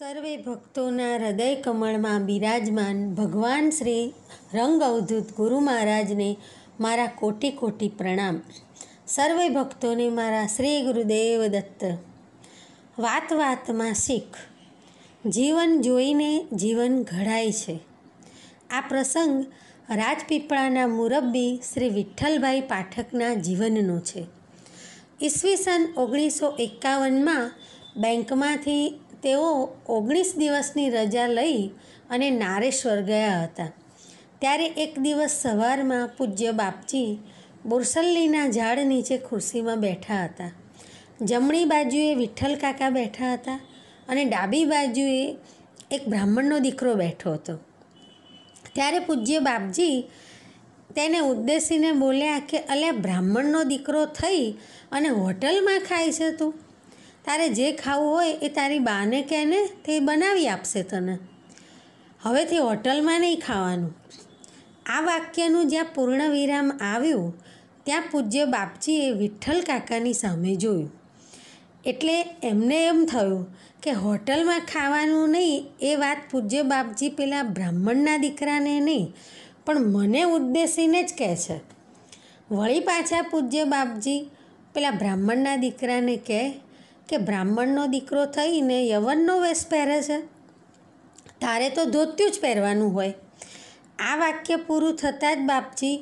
સર્વે ભક્તોના હૃદય કમળમાં બિરાજમાન ભગવાન શ્રી રંગ અવધૂત ગુરુ મહારાજને મારા કોટી કોટી પ્રણામ સર્વે ભક્તોને મારા શ્રી ગુરુદેવ દત્ત વાત વાતમાં શીખ જીવન જોઈને જીવન ઘડાય છે આ પ્રસંગ રાજપીપળાના મુરબ્બી શ્રી વિઠ્ઠલભાઈ પાઠકના જીવનનો છે ઈસવીસન ઓગણીસો એકાવનમાં બેંકમાંથી તેઓ ઓગણીસ દિવસની રજા લઈ અને નારેશ્વર ગયા હતા ત્યારે એક દિવસ સવારમાં પૂજ્ય બાપજી બોરસલ્લીના ઝાડ નીચે ખુરશીમાં બેઠા હતા જમણી બાજુએ વિઠ્ઠલ કાકા બેઠા હતા અને ડાબી બાજુએ એક બ્રાહ્મણનો દીકરો બેઠો હતો ત્યારે પૂજ્ય બાપજી તેને ઉદ્દેશીને બોલ્યા કે અલ્યા બ્રાહ્મણનો દીકરો થઈ અને હોટલમાં ખાય છે તું તારે જે ખાવું હોય એ તારી બાને કહેને તે બનાવી આપશે તને હવેથી હોટલમાં નહીં ખાવાનું આ વાક્યનું જ્યાં પૂર્ણ વિરામ આવ્યું ત્યાં પૂજ્ય બાપજીએ વિઠ્ઠલ કાકાની સામે જોયું એટલે એમને એમ થયું કે હોટલમાં ખાવાનું નહીં એ વાત પૂજ્ય બાપજી પેલા બ્રાહ્મણના દીકરાને નહીં પણ મને ઉદ્દેશીને જ કહે છે વળી પાછા પૂજ્ય બાપજી પેલા બ્રાહ્મણના દીકરાને કહે કે બ્રાહ્મણનો દીકરો થઈને યવનનો વેશ પહેરે છે તારે તો ધોત્યું જ પહેરવાનું હોય આ વાક્ય પૂરું થતાં જ બાપજી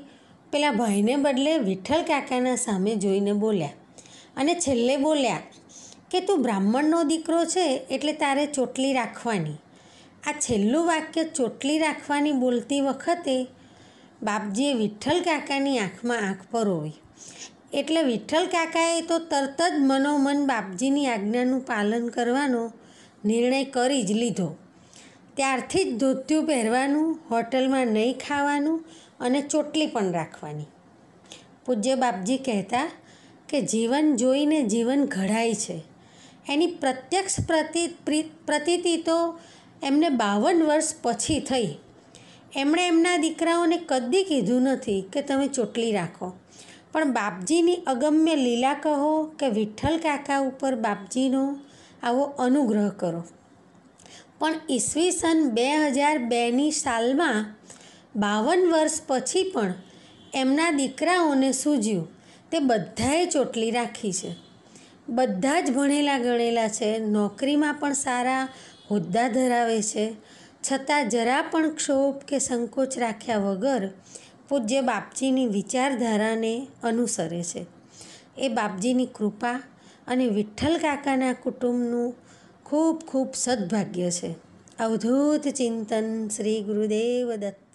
પેલા ભાઈને બદલે વિઠ્ઠલ કાકાના સામે જોઈને બોલ્યા અને છેલ્લે બોલ્યા કે તું બ્રાહ્મણનો દીકરો છે એટલે તારે ચોટલી રાખવાની આ છેલ્લું વાક્ય ચોટલી રાખવાની બોલતી વખતે બાપજીએ વિઠ્ઠલ કાકાની આંખમાં આંખ પરોવી એટલે વિઠ્ઠલ કાકાએ તો તરત જ મનોમન બાપજીની આજ્ઞાનું પાલન કરવાનો નિર્ણય કરી જ લીધો ત્યારથી જ ધોતિયું પહેરવાનું હોટલમાં નહીં ખાવાનું અને ચોટલી પણ રાખવાની પૂજ્ય બાપજી કહેતા કે જીવન જોઈને જીવન ઘડાય છે એની પ્રત્યક્ષ પ્રતિ પ્રતીતિ તો એમને બાવન વર્ષ પછી થઈ એમણે એમના દીકરાઓને કદી કીધું નથી કે તમે ચોટલી રાખો પણ બાપજીની અગમ્ય લીલા કહો કે વિઠ્ઠલ કાકા ઉપર બાપજીનો આવો અનુગ્રહ કરો પણ ઈસવીસન બે હજાર બેની સાલમાં બાવન વર્ષ પછી પણ એમના દીકરાઓને સૂજ્યું તે બધાએ ચોટલી રાખી છે બધા જ ભણેલા ગણેલા છે નોકરીમાં પણ સારા હોદ્દા ધરાવે છે છતાં જરા પણ ક્ષોભ કે સંકોચ રાખ્યા વગર પૂજ્ય બાપજીની વિચારધારાને અનુસરે છે એ બાપજીની કૃપા અને વિઠ્ઠલ કાકાના કુટુંબનું ખૂબ ખૂબ સદભાગ્ય છે અવધૂત ચિંતન શ્રી ગુરુદેવ દત્ત